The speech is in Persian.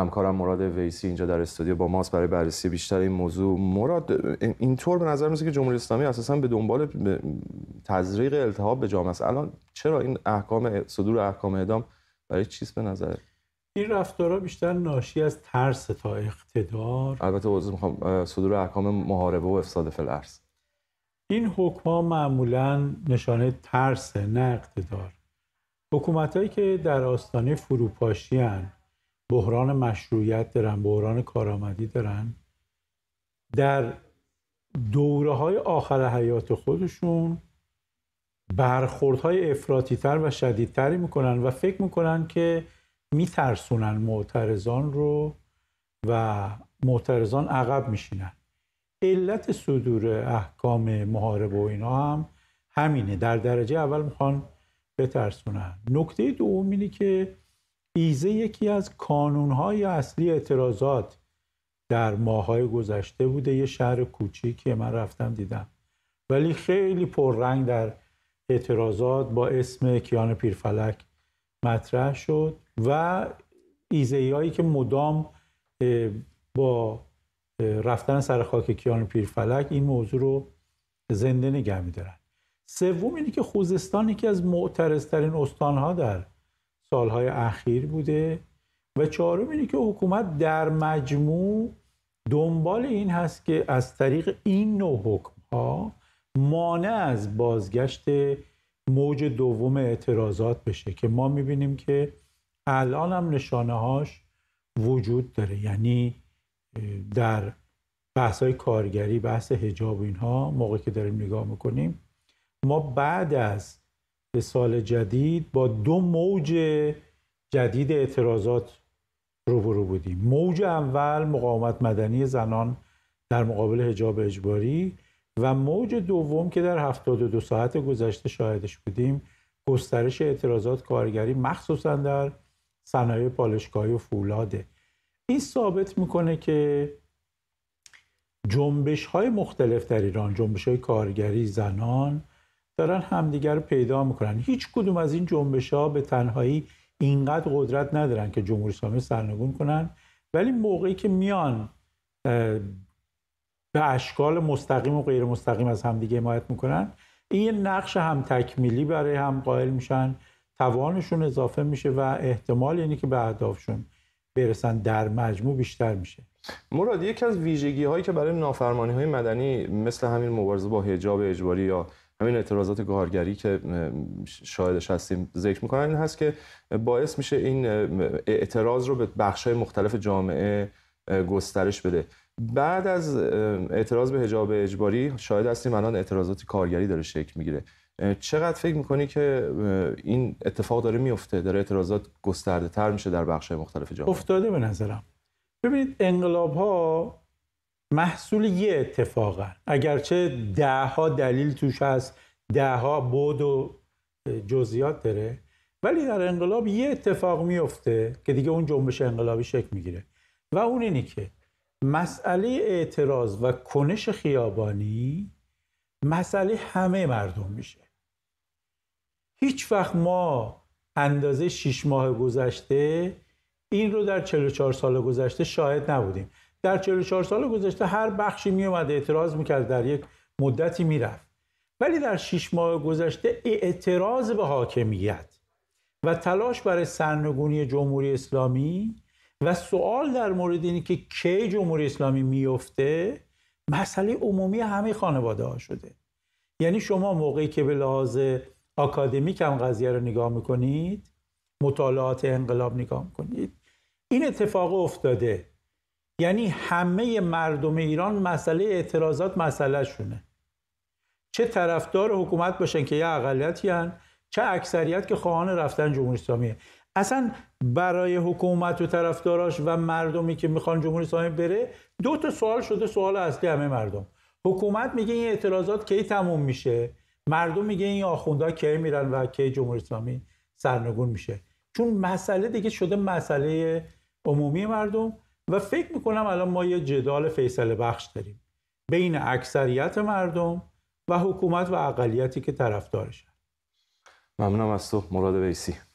همکارم مراد ویسی اینجا در استودیو با ماست برای بررسی بیشتر این موضوع مراد اینطور به نظر میسه که جمهوری اسلامی اساسا به دنبال تزریق التهاب به جامعه است الان چرا این احکام صدور احکام اعدام برای چیست به نظر این رفتارها بیشتر ناشی از ترس تا اقتدار البته عذر میخوام صدور احکام محاربه و افساد فی این حکم ها معمولا نشانه ترس نه اقتدار حکومت هایی که در آستانه فروپاشی بحران مشروعیت دارن بحران کارآمدی دارن در دوره های آخر حیات خودشون برخوردهای های تر و شدیدتری میکنن و فکر میکنن که میترسونن معترضان رو و معترضان عقب میشینن علت صدور احکام محارب و اینا هم همینه در درجه اول میخوان بترسونن نکته دوم اینه که ایزه یکی از کانونهای اصلی اعتراضات در ماهای گذشته بوده یه شهر کوچیک که من رفتم دیدم ولی خیلی پررنگ در اعتراضات با اسم کیان پیرفلک مطرح شد و ای هایی که مدام با رفتن سر خاک کیان پیرفلک این موضوع رو زنده نگه میدارن سوم اینه که خوزستان یکی از معترضترین استانها در سالهای اخیر بوده و چهارم اینه که حکومت در مجموع دنبال این هست که از طریق این نوع حکم ها مانع از بازگشت موج دوم اعتراضات بشه که ما میبینیم که الان هم نشانه هاش وجود داره یعنی در بحث های کارگری بحث هجاب اینها موقع که داریم نگاه میکنیم ما بعد از سال جدید با دو موج جدید اعتراضات روبرو بودیم موج اول مقاومت مدنی زنان در مقابل حجاب اجباری و موج دوم که در 72 ساعت گذشته شاهدش بودیم گسترش اعتراضات کارگری مخصوصا در صنایع پالشگاهی و فولاده این ثابت میکنه که جنبش های مختلف در ایران جنبش های کارگری زنان دارن همدیگر رو پیدا میکنن هیچ کدوم از این جنبش ها به تنهایی اینقدر قدرت ندارن که جمهوری اسلامی سرنگون کنن ولی موقعی که میان به اشکال مستقیم و غیر مستقیم از همدیگه حمایت میکنن این یه نقش هم تکمیلی برای هم قائل میشن توانشون اضافه میشه و احتمال یعنی که به اهدافشون برسن در مجموع بیشتر میشه مراد یکی از ویژگی هایی که برای نافرمانی های مدنی مثل همین مبارزه با حجاب اجباری یا همین اعتراضات کارگری که شاهدش هستیم ذکر میکنن این هست که باعث میشه این اعتراض رو به بخشهای مختلف جامعه گسترش بده بعد از اعتراض به حجاب اجباری شاهد هستیم الان اعتراضات کارگری داره شکل میگیره چقدر فکر میکنی که این اتفاق داره میفته داره اعتراضات گسترده میشه در بخش مختلف جامعه افتاده به نظرم ببینید انقلاب ها محصول یه اتفاقن اگرچه دهها دلیل توش هست دهها بود و جزئیات داره ولی در انقلاب یه اتفاق میفته که دیگه اون جنبش انقلابی شکل میگیره و اون اینه که مسئله اعتراض و کنش خیابانی مسئله همه مردم میشه هیچ وقت ما اندازه شیش ماه گذشته این رو در 44 سال گذشته شاهد نبودیم در 44 سال گذشته هر بخشی می اومد اعتراض میکرد در یک مدتی میرفت ولی در 6 ماه گذشته اعتراض به حاکمیت و تلاش برای سرنگونی جمهوری اسلامی و سوال در مورد اینه که کی جمهوری اسلامی میفته مسئله عمومی همه خانواده ها شده یعنی شما موقعی که به لحاظ آکادمیک هم قضیه رو نگاه میکنید مطالعات انقلاب نگاه میکنید این اتفاق افتاده یعنی همه مردم ایران مسئله اعتراضات مسئله شونه چه طرفدار حکومت باشن که یه اقلیتی هن چه اکثریت که خواهان رفتن جمهوری اسلامیه اصلا برای حکومت و طرفداراش و مردمی که میخوان جمهوری اسلامی بره دو تا سوال شده سوال اصلی همه مردم حکومت میگه این اعتراضات کی تموم میشه مردم میگه این آخوندا کی میرن و کی جمهوری اسلامی سرنگون میشه چون مسئله دیگه شده مسئله عمومی مردم و فکر میکنم الان ما یه جدال فیصله بخش داریم بین اکثریت مردم و حکومت و اقلیتی که طرفدارش هست ممنونم از تو مراد ویسی